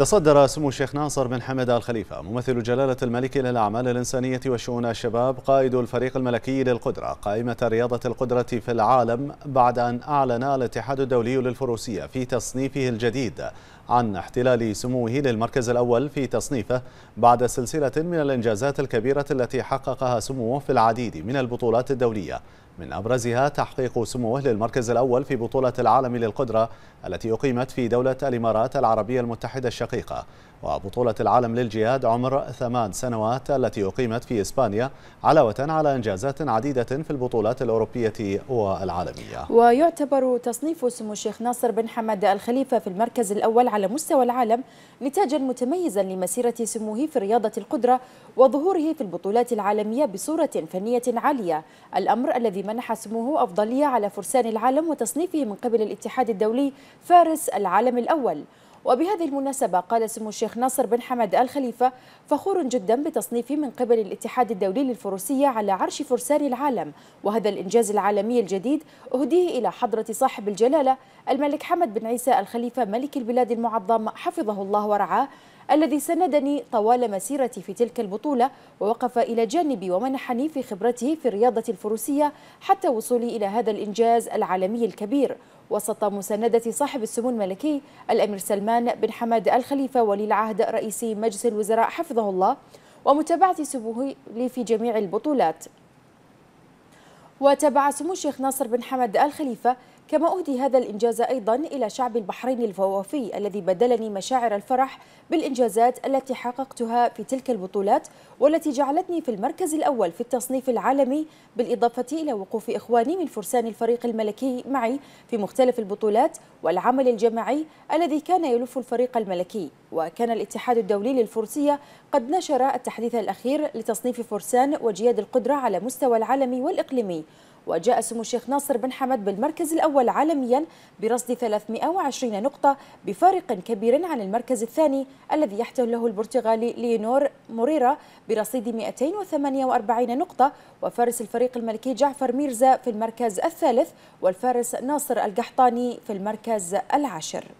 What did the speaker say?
تصدر سمو الشيخ ناصر بن حمد آل خليفة ممثل جلالة الملك للأعمال الإنسانية وشؤون الشباب قائد الفريق الملكي للقدرة قائمة رياضة القدرة في العالم بعد أن أعلن الاتحاد الدولي للفروسية في تصنيفه الجديد عن احتلال سموه للمركز الأول في تصنيفه بعد سلسلة من الإنجازات الكبيرة التي حققها سموه في العديد من البطولات الدولية من أبرزها تحقيق سموه للمركز الأول في بطولة العالم للقدرة التي أقيمت في دولة الإمارات العربية المتحدة الشقيقة وبطولة العالم للجهاد عمر ثمان سنوات التي أقيمت في إسبانيا علاوة على إنجازات عديدة في البطولات الأوروبية والعالمية ويعتبر تصنيف سمو الشيخ ناصر بن حمد الخليفة في المركز الأول على مستوى العالم نتاجا متميزا لمسيرة سموه في رياضة القدرة وظهوره في البطولات العالمية بصورة فنية عالية الأمر الذي منح سموه أفضلية على فرسان العالم وتصنيفه من قبل الاتحاد الدولي فارس العالم الأول وبهذه المناسبة قال سمو الشيخ ناصر بن حمد الخليفة فخور جدا بتصنيفي من قبل الاتحاد الدولي للفروسية على عرش فرسان العالم وهذا الإنجاز العالمي الجديد أهديه إلى حضرة صاحب الجلالة الملك حمد بن عيسى الخليفة ملك البلاد المعظم حفظه الله ورعاه الذي سندني طوال مسيرتي في تلك البطولة ووقف إلى جانبي ومنحني في خبرته في الرياضة الفروسية حتى وصولي إلى هذا الإنجاز العالمي الكبير وسط مساندة صاحب السمو الملكي الأمير سلمان بن حمد الخليفة ولي العهد رئيس مجلس الوزراء حفظه الله ومتابعة سبوه في جميع البطولات وتابع سمو الشيخ ناصر بن حمد الخليفة كما أهدي هذا الإنجاز أيضا إلى شعب البحرين الفوافي الذي بدلني مشاعر الفرح بالإنجازات التي حققتها في تلك البطولات والتي جعلتني في المركز الأول في التصنيف العالمي بالإضافة إلى وقوف إخواني من فرسان الفريق الملكي معي في مختلف البطولات والعمل الجماعي الذي كان يلف الفريق الملكي وكان الاتحاد الدولي للفرسية قد نشر التحديث الأخير لتصنيف فرسان وجياد القدرة على مستوى العالمي والإقليمي وجاء سمو الشيخ ناصر بن حمد بالمركز الأول عالميا برصد 320 نقطة بفارق كبير عن المركز الثاني الذي يحتله البرتغالي لينور موريرا برصيد 248 نقطة وفارس الفريق الملكي جعفر ميرزا في المركز الثالث والفارس ناصر القحطاني في المركز العاشر